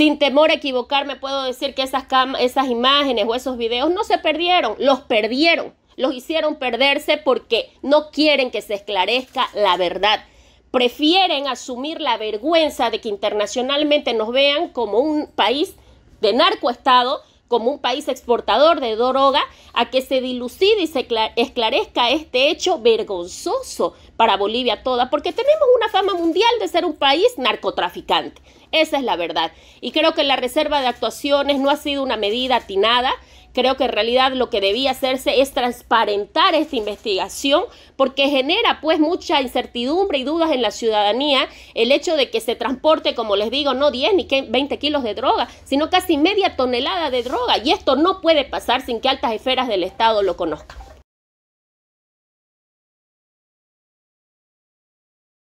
Sin temor a equivocarme, puedo decir que esas, esas imágenes o esos videos no se perdieron, los perdieron, los hicieron perderse porque no quieren que se esclarezca la verdad. Prefieren asumir la vergüenza de que internacionalmente nos vean como un país de narcoestado como un país exportador de droga a que se dilucide y se esclarezca este hecho vergonzoso para Bolivia toda, porque tenemos una fama mundial de ser un país narcotraficante. Esa es la verdad. Y creo que la reserva de actuaciones no ha sido una medida atinada Creo que en realidad lo que debía hacerse es transparentar esta investigación porque genera pues mucha incertidumbre y dudas en la ciudadanía el hecho de que se transporte, como les digo, no 10 ni 20 kilos de droga, sino casi media tonelada de droga y esto no puede pasar sin que altas esferas del Estado lo conozcan.